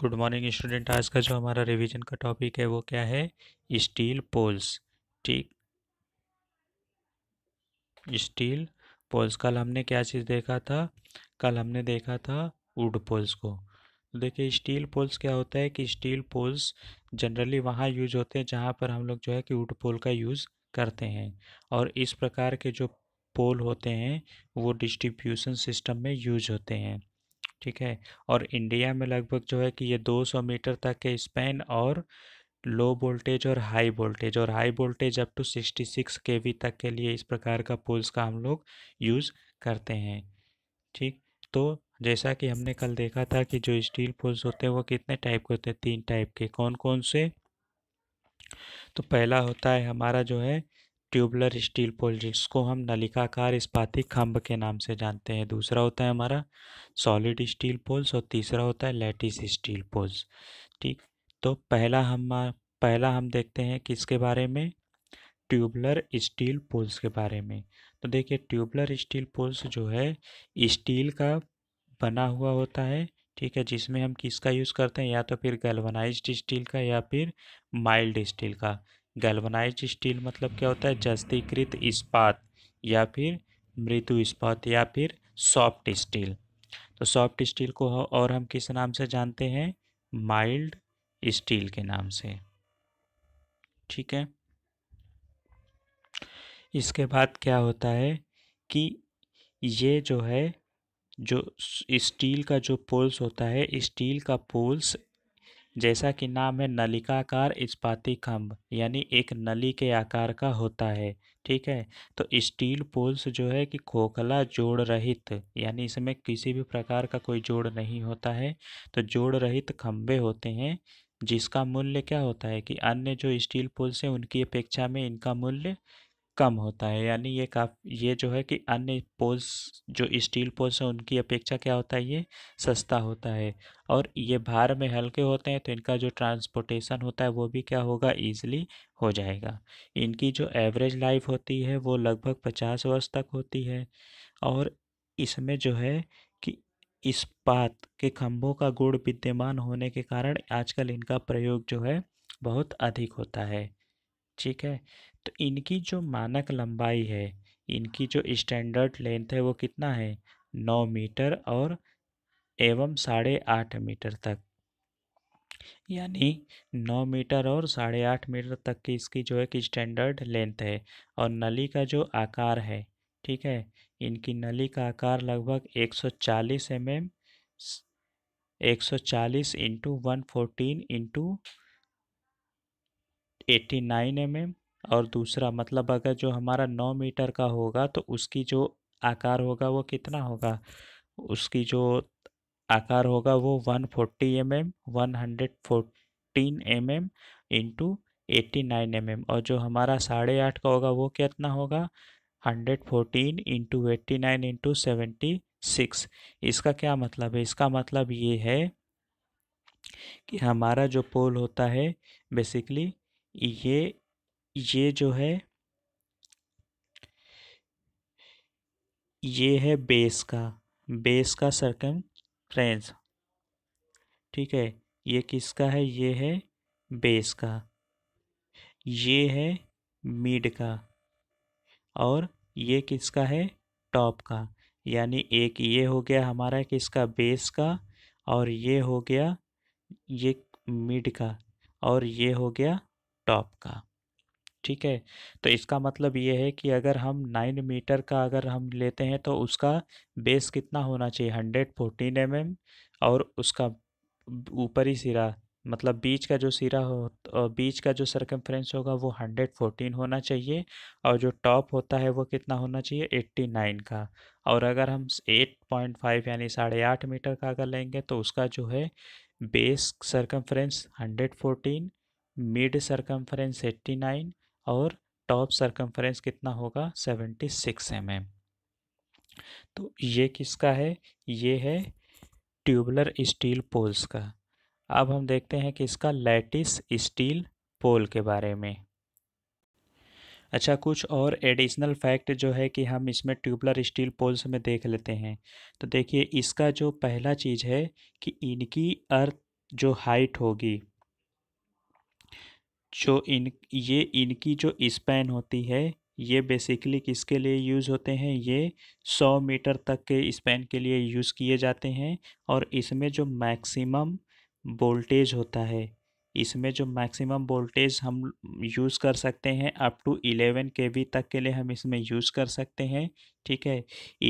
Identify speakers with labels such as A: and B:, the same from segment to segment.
A: good morning student आज का जो हमारा रिवीजन का टॉपिक है वो क्या है स्टील पोल्स ठीक स्टील पोल्स कल हमने क्या चीज़ देखा था कल हमने देखा था वुड पोल्स को देखिए स्टील पोल्स क्या होता है कि स्टील पोल्स जनरली वहाँ यूज होते हैं जहाँ पर हम लोग जो है कि वुड पोल का यूज़ करते हैं और इस प्रकार के जो पोल होते हैं वो डिस्ट्रीब्यूशन सिस्टम में यूज होते हैं ठीक है और इंडिया में लगभग जो है कि ये 200 मीटर तक के स्पैन और लो वोल्टेज और हाई वोल्टेज और high voltage up to 66 V तक के लिए इस प्रकार का पोल्स का हम लोग यूज़ करते हैं ठीक तो जैसा कि हमने कल देखा था कि जो स्टील पोल्स होते हैं वो कितने टाइप के होते हैं तीन टाइप के कौन कौन से तो पहला होता है हमारा जो है ट्यूबलर स्टील पोल जिसको हम नलिकाकार इस्पाती खम्भ के नाम से जानते हैं दूसरा होता है हमारा सॉलिड स्टील पोल्स और तीसरा होता है लेटिस स्टील पोल्स ठीक तो पहला हम पहला हम देखते हैं किसके बारे में ट्यूबलर स्टील पोल्स के बारे में तो देखिए ट्यूबलर स्टील पोल्स जो है स्टील का बना हुआ होता है ठीक है जिसमें हम किसका यूज़ करते हैं या तो फिर गलवनाइज स्टील का या फिर माइल्ड स्टील का गैल्वनाइज स्टील मतलब क्या होता है जस्तीकृत इस्पात या फिर मृत्यु इस्पात या फिर सॉफ्ट स्टील तो सॉफ्ट स्टील को और हम किस नाम से जानते हैं माइल्ड स्टील के नाम से ठीक है इसके बाद क्या होता है कि ये जो है जो स्टील का जो पोल्स होता है स्टील का पोल्स जैसा कि नाम है नलिकाकार इस्पाती खम्भ यानी एक नली के आकार का होता है ठीक है तो स्टील पोल्स जो है कि खोखला जोड़ रहित यानी इसमें किसी भी प्रकार का कोई जोड़ नहीं होता है तो जोड़ रहित खम्भे होते हैं जिसका मूल्य क्या होता है कि अन्य जो स्टील पोल्स हैं उनकी अपेक्षा में इनका मूल्य कम होता है यानी ये काफ ये जो है कि अन्य पोल्स जो स्टील पोल्स हैं उनकी अपेक्षा क्या होता है ये सस्ता होता है और ये भार में हल्के होते हैं तो इनका जो ट्रांसपोर्टेशन होता है वो भी क्या होगा ईजिली हो जाएगा इनकी जो एवरेज लाइफ होती है वो लगभग पचास वर्ष तक होती है और इसमें जो है कि इस्पात के खम्भों का गुण विद्यमान होने के कारण आजकल इनका प्रयोग जो है बहुत अधिक होता है ठीक है तो इनकी जो मानक लंबाई है इनकी जो स्टैंडर्ड लेंथ है वो कितना है नौ मीटर और एवं साढ़े आठ मीटर तक यानी नौ मीटर और साढ़े आठ मीटर तक की इसकी जो है कि स्टैंडर्ड लेंथ है और नली का जो आकार है ठीक है इनकी नली का आकार लगभग 140 सौ चालीस एम एम एक सौ चालीस into one fourteen into eighty nine M M और दूसरा मतलब अगर जो हमारा नौ मीटर का होगा तो उसकी जो आकार होगा वो कितना होगा उसकी जो आकार होगा वो one forty M M one hundred fourteen M M into eighty nine M M और जो हमारा साढ़े आठ का होगा वो कितना होगा hundred fourteen into eighty nine into seventy six इसका क्या मतलब है इसका मतलब ये है कि हमारा जो पोल होता है बेसिकली ये ये जो है ये है बेस का बेस का सरकम फ्रेंस ठीक है ये किसका है ये है बेस का ये है मिड का और ये किसका है टॉप का यानी एक ये हो गया हमारा किसका बेस का और ये हो गया ये मिड का और ये हो गया टॉप का ठीक है तो इसका मतलब ये है कि अगर हम नाइन मीटर का अगर हम लेते हैं तो उसका बेस कितना होना चाहिए हंड्रेड फोर्टीन एम एम और उसका ऊपरी सिरा मतलब बीच का जो सिरा हो बीच का जो सरकमफ्रेंस होगा वो हंड्रेड फोर्टीन होना चाहिए और जो टॉप होता है वो कितना होना चाहिए एट्टी नाइन का और अगर हम एट पॉइंट फाइव यानी साढ़े आठ मीटर का अगर लेंगे तो उसका जो है base circumference hundred fourteen mid circumference eighty nine और टॉप सरकमफ्रेंस कितना होगा सेवेंटी सिक्स एम तो ये किसका है ये है ट्यूबलर स्टील पोल्स का अब हम देखते हैं कि इसका लैटिस स्टील पोल के बारे में अच्छा कुछ और एडिशनल फैक्ट जो है कि हम इसमें ट्यूबलर स्टील पोल्स में देख लेते हैं तो देखिए इसका जो पहला चीज़ है कि इनकी अर्थ जो हाइट होगी जो इन ये इनकी जो स्पैन होती है ये बेसिकली किसके लिए यूज़ होते हैं ये 100 मीटर तक के स्पैन के लिए यूज़ किए जाते हैं और इसमें जो मैक्सिमम वोल्टेज होता है इसमें जो मैक्सिमम वोल्टेज हम यूज़ कर सकते हैं up to eleven K V तक के लिए हम इसमें यूज़ कर सकते हैं ठीक है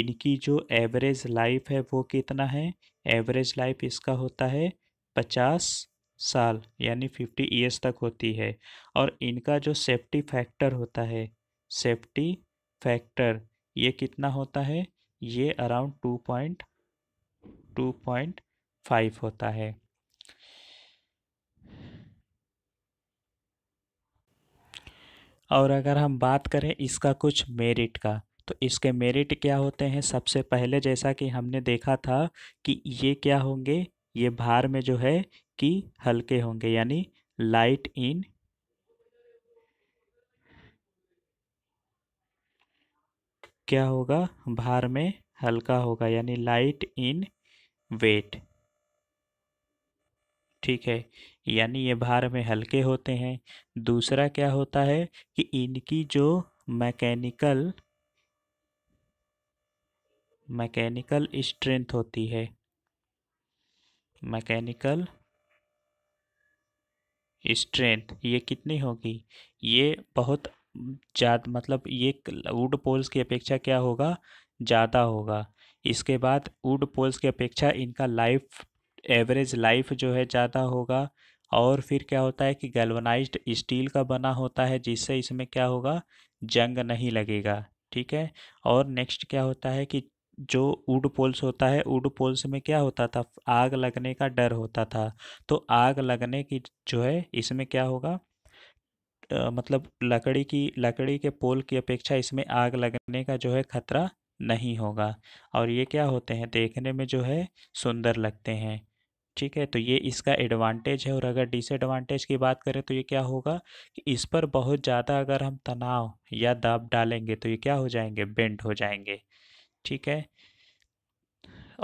A: इनकी जो एवरेज लाइफ है वो कितना है एवरेज लाइफ इसका होता है पचास साल यानी फिफ्टी ईयर्स तक होती है और इनका जो सेफ्टी फैक्टर होता है सेफ्टी फैक्टर ये कितना होता है ये around two point two point five होता है और अगर हम बात करें इसका कुछ मेरिट का तो इसके मेरिट क्या होते हैं सबसे पहले जैसा कि हमने देखा था कि ये क्या होंगे ये भार में जो है कि हल्के होंगे यानी लाइट इन क्या होगा भार में हल्का होगा यानी लाइट इन वेट ठीक है यानी ये भार में हल्के होते हैं दूसरा क्या होता है कि इनकी जो मैकेनिकल मैकेनिकल स्ट्रेंथ होती है मैकेनिकल स्ट्रेंथ ये कितनी होगी ये बहुत ज़्यादा मतलब ये वुड पोल्स की अपेक्षा क्या होगा ज़्यादा होगा इसके बाद वुड पोल्स की अपेक्षा इनका लाइफ एवरेज लाइफ जो है ज़्यादा होगा और फिर क्या होता है कि गैल्वनाइज्ड स्टील का बना होता है जिससे इसमें क्या होगा जंग नहीं लगेगा ठीक है और नेक्स्ट क्या होता है कि जो उड पोल्स होता है उड पोल्स में क्या होता था आग लगने का डर होता था तो आग लगने की जो है इसमें क्या होगा आ, मतलब लकड़ी की लकड़ी के पोल की अपेक्षा इसमें आग लगने का जो है खतरा नहीं होगा और ये क्या होते हैं देखने में जो है सुंदर लगते हैं ठीक है तो ये इसका एडवांटेज है और अगर डिसएडवांटेज की बात करें तो ये क्या होगा कि इस पर बहुत ज़्यादा अगर हम तनाव या दाब डालेंगे तो ये क्या हो जाएंगे बेंड हो जाएंगे ठीक है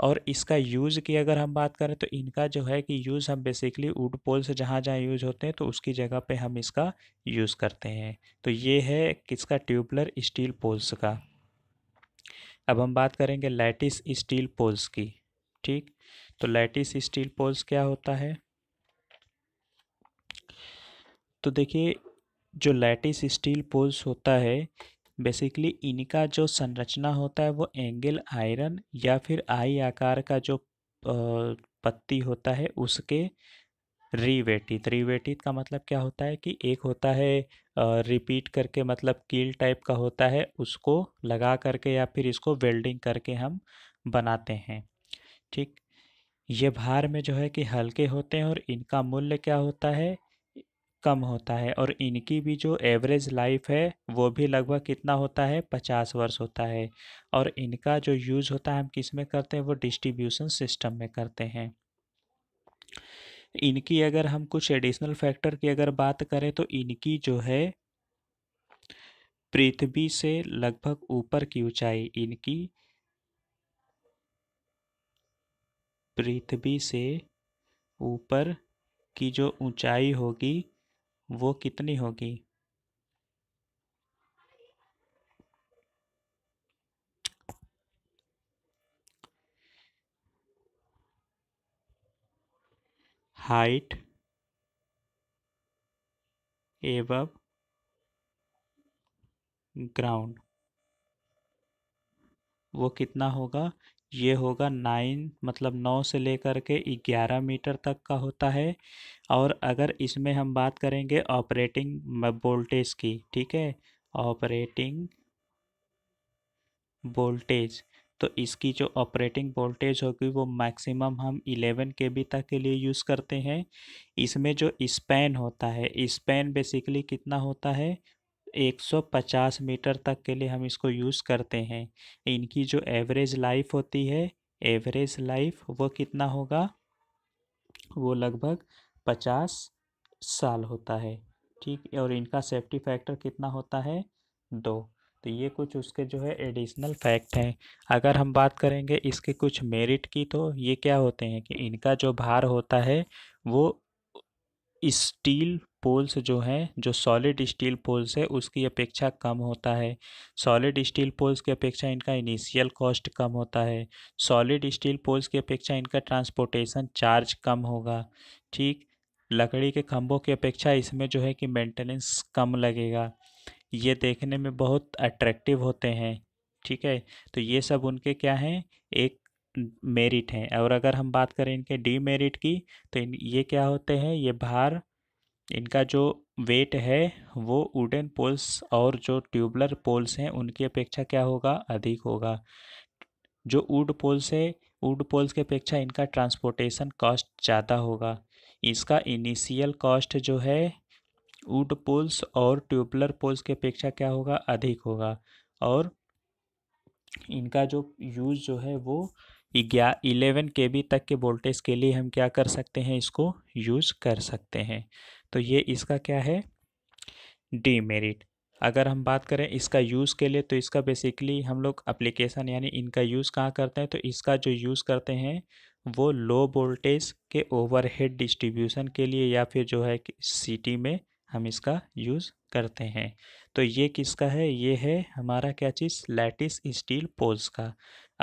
A: और इसका यूज़ की अगर हम बात करें तो इनका जो है कि यूज़ हम बेसिकली वुड पोल से जहाँ जहाँ यूज़ होते हैं तो उसकी जगह पे हम इसका यूज़ करते हैं तो ये है किसका ट्यूबलर स्टील पोल्स का अब हम बात करेंगे लैटिस स्टील पोल्स की ठीक तो लैटिस स्टील पोल्स क्या होता है तो देखिए जो लैटिस स्टील पोल्स होता है बेसिकली इनका जो संरचना होता है वो एंगल आयरन या फिर आई आकार का जो पत्ती होता है उसके रिवेटित रिवेटित का मतलब क्या होता है कि एक होता है रिपीट करके मतलब कील टाइप का होता है उसको लगा करके या फिर इसको वेल्डिंग करके हम बनाते हैं ठीक ये भार में जो है कि हल्के होते हैं और इनका मूल्य क्या होता है कम होता है और इनकी भी जो एवरेज लाइफ है वो भी लगभग कितना होता है पचास वर्ष होता है और इनका जो यूज़ होता है हम किस में करते हैं वो डिस्ट्रीब्यूशन सिस्टम में करते हैं इनकी अगर हम कुछ एडिशनल फैक्टर की अगर बात करें तो इनकी जो है पृथ्वी से लगभग ऊपर की ऊंचाई इनकी पृथ्वी से ऊपर की जो ऊंचाई होगी वो कितनी होगी हाइट एब ग्राउंड वो कितना होगा ये होगा नाइन मतलब नौ से लेकर के ग्यारह मीटर तक का होता है और अगर इसमें हम बात करेंगे ऑपरेटिंग वोल्टेज की ठीक है ऑपरेटिंग वोल्टेज तो इसकी जो ऑपरेटिंग वोल्टेज होगी वो मैक्सिमम हम इलेवन के बी तक के लिए यूज़ करते हैं इसमें जो स्पैन होता है स्पैन बेसिकली कितना होता है 150 मीटर तक के लिए हम इसको यूज़ करते हैं इनकी जो एवरेज लाइफ होती है एवरेज लाइफ वो कितना होगा वो लगभग 50 साल होता है ठीक और इनका सेफ्टी फैक्टर कितना होता है दो तो ये कुछ उसके जो है एडिशनल फैक्ट हैं अगर हम बात करेंगे इसके कुछ मेरिट की तो ये क्या होते हैं कि इनका जो भार होता है वो स्टील पोल्स जो हैं जो सॉलिड स्टील पोल्स है उसकी अपेक्षा कम होता है सॉलिड स्टील पोल्स की अपेक्षा इनका इनिशियल कॉस्ट कम होता है सॉलिड स्टील पोल्स की अपेक्षा इनका ट्रांसपोर्टेशन चार्ज कम होगा ठीक लकड़ी के खम्भों की अपेक्षा इसमें जो है कि मेंटेनेंस कम लगेगा ये देखने में बहुत अट्रैक्टिव होते हैं ठीक है तो ये सब उनके क्या हैं एक मेरिट हैं और अगर हम बात करें इनके डीमेरिट की तो इन ये क्या होते हैं ये भार इनका जो वेट है वो वुडन पोल्स और जो ट्यूबलर पोल्स हैं उनकी अपेक्षा क्या होगा अधिक होगा जो वुड पोल्स है वुड पोल्स की अपेक्षा इनका ट्रांसपोर्टेशन कॉस्ट ज़्यादा होगा इसका इनिशियल कॉस्ट जो है वुड पोल्स और ट्यूबलर पोल्स की अपेक्षा क्या होगा अधिक होगा और इनका जो यूज़ जो है वो ग्या इलेवन के बी तक के वोल्टेज के लिए हम क्या कर सकते हैं इसको यूज़ कर सकते हैं तो ये इसका क्या है डीमेरिट अगर हम बात करें इसका यूज़ के लिए तो इसका बेसिकली हम लोग अप्लीकेशन यानी इनका यूज़ कहाँ करते हैं तो इसका जो यूज़ करते हैं वो लो वोल्टेज के ओवरहेड डिस्ट्रीब्यूशन के लिए या फिर जो है सिटी में हम इसका यूज़ करते हैं तो ये किसका है ये है हमारा क्या चीज़ लैटिस स्टील पोल्स का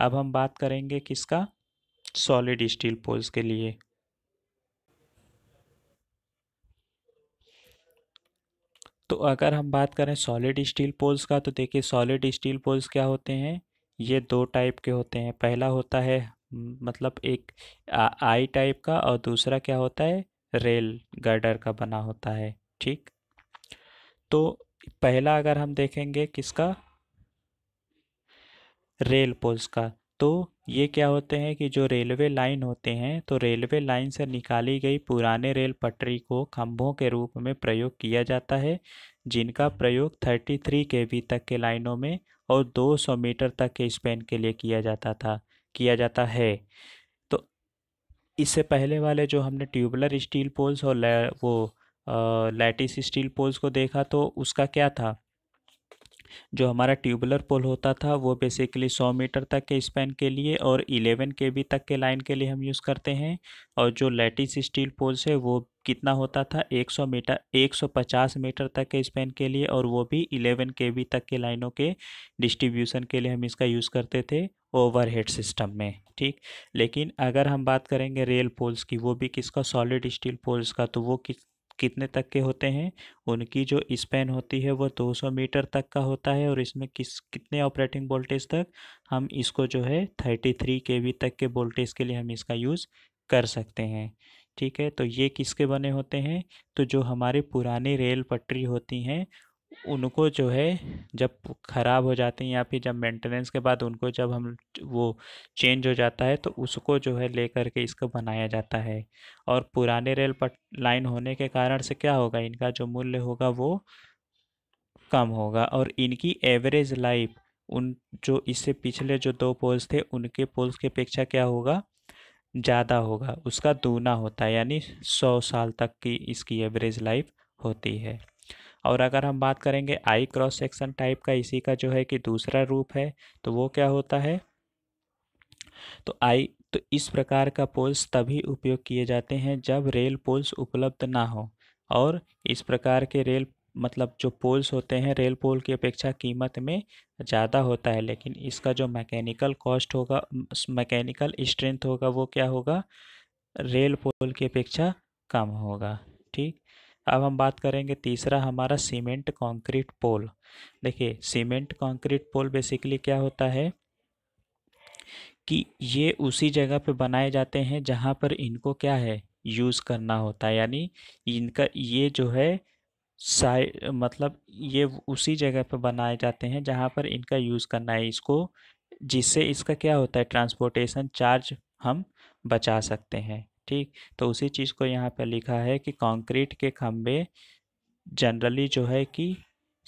A: अब हम बात करेंगे किसका सॉलिड स्टील पोल्स के लिए तो अगर हम बात करें सॉलिड स्टील पोल्स का तो देखिए सॉलिड स्टील पोल्स क्या होते हैं ये दो टाइप के होते हैं पहला होता है मतलब एक आ, आई टाइप का और दूसरा क्या होता है रेल गर्डर का बना होता है ठीक तो पहला अगर हम देखेंगे किसका रेल पोल्स का तो ये क्या होते हैं कि जो रेलवे लाइन होते हैं तो रेलवे लाइन से निकाली गई पुराने रेल पटरी को खम्भों के रूप में प्रयोग किया जाता है जिनका प्रयोग 33 केवी तक के लाइनों में और 200 मीटर तक के स्पेन के लिए किया जाता था किया जाता है तो इससे पहले वाले जो हमने ट्यूबलर स्टील पोल्स और वो लैटिस स्टील पोल्स को देखा तो उसका क्या था जो हमारा ट्यूबुलर पोल होता था वो बेसिकली 100 मीटर तक के स्पैन के लिए और 11 के बी तक के लाइन के लिए हम यूज़ करते हैं और जो लेटिस स्टील पोल्स है वो कितना होता था 100 मीटर 150 मीटर तक के स्पैन के लिए और वो भी 11 के बी तक के लाइनों के डिस्ट्रीब्यूशन के लिए हम इसका यूज़ करते थे ओवरहेड सिस्टम में ठीक लेकिन अगर हम बात करेंगे रेल पोल्स की वो भी किसका सॉलिड स्टील पोल्स का तो वो किस कितने तक के होते हैं उनकी जो स्पेन होती है वो 200 मीटर तक का होता है और इसमें किस कितने ऑपरेटिंग वोल्टेज तक हम इसको जो है 33 वी तक के वोल्टेज के लिए हम इसका यूज़ कर सकते हैं ठीक है तो ये किसके बने होते हैं तो जो हमारे पुराने रेल पटरी होती हैं उनको जो है जब ख़राब हो जाते हैं या फिर जब मेंटेनेंस के बाद उनको जब हम वो चेंज हो जाता है तो उसको जो है ले करके के इसको बनाया जाता है और पुराने रेल पट लाइन होने के कारण से क्या होगा इनका जो मूल्य होगा वो कम होगा और इनकी एवरेज लाइफ उन जो इससे पिछले जो दो पोल्स थे उनके पोल्स की अपेक्षा क्या होगा ज़्यादा होगा उसका दूना होता है यानी सौ साल तक की इसकी एवरेज लाइफ होती है और अगर हम बात करेंगे आई क्रॉस सेक्शन टाइप का इसी का जो है कि दूसरा रूप है तो वो क्या होता है तो आई तो इस प्रकार का पोल्स तभी उपयोग किए जाते हैं जब रेल पोल्स उपलब्ध ना हो और इस प्रकार के रेल मतलब जो पोल्स होते हैं रेल पोल की अपेक्षा कीमत में ज़्यादा होता है लेकिन इसका जो मैकेनिकल कॉस्ट होगा मैकेनिकल स्ट्रेंथ होगा वो क्या होगा रेल पोल की अपेक्षा कम होगा ठीक अब हम बात करेंगे तीसरा हमारा सीमेंट कंक्रीट पोल देखिए सीमेंट कंक्रीट पोल बेसिकली क्या होता है कि ये उसी जगह पे बनाए जाते हैं जहाँ पर इनको क्या है यूज़ करना होता है यानी इनका ये जो है साइ मतलब ये उसी जगह पे बनाए जाते हैं जहाँ पर इनका यूज़ करना है इसको जिससे इसका क्या होता है ट्रांसपोर्टेशन चार्ज हम बचा सकते हैं ठीक तो उसी चीज़ को यहाँ पर लिखा है कि कंक्रीट के खम्भे जनरली जो है कि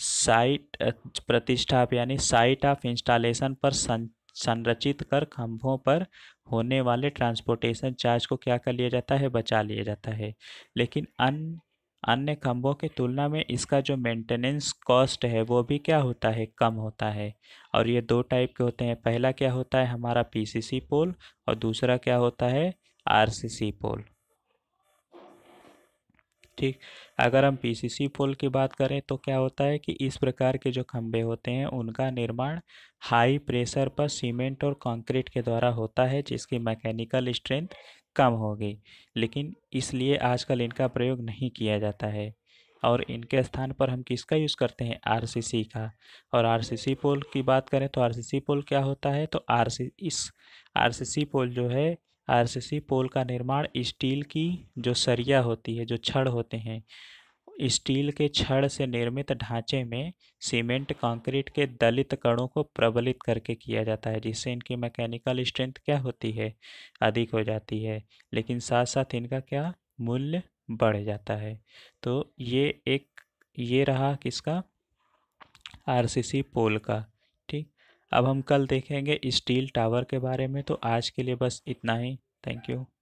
A: साइट प्रतिष्ठा यानी साइट ऑफ इंस्टॉलेशन पर सं संरचित कर खंभों पर होने वाले ट्रांसपोर्टेशन चार्ज को क्या कर लिया जाता है बचा लिया जाता है लेकिन अन्य अन्य खंभों की तुलना में इसका जो मेंटेनेंस कॉस्ट है वो भी क्या होता है कम होता है और ये दो टाइप के होते हैं पहला क्या होता है हमारा पीसीसी पोल और दूसरा क्या होता है आरसीसी पोल ठीक अगर हम पीसीसी पोल की बात करें तो क्या होता है कि इस प्रकार के जो खंभे होते हैं उनका निर्माण हाई प्रेशर पर सीमेंट और कंक्रीट के द्वारा होता है जिसकी मैकेनिकल स्ट्रेंथ कम होगी लेकिन इसलिए आजकल इनका प्रयोग नहीं किया जाता है और इनके स्थान पर हम किसका यूज़ करते हैं आरसीसी का और आरसीसी पोल की बात करें तो आरसीसी पोल क्या होता है तो आरसी इस आरसीसी पोल जो है आरसीसी पोल का निर्माण स्टील की जो सरिया होती है जो छड़ होते हैं स्टील के छड़ से निर्मित ढांचे में सीमेंट कंक्रीट के दलित कणों को प्रबलित करके किया जाता है जिससे इनकी मैकेनिकल स्ट्रेंथ क्या होती है अधिक हो जाती है लेकिन साथ साथ इनका क्या मूल्य बढ़ जाता है तो ये एक ये रहा किसका आरसीसी पोल का ठीक अब हम कल देखेंगे स्टील टावर के बारे में तो आज के लिए बस इतना ही थैंक यू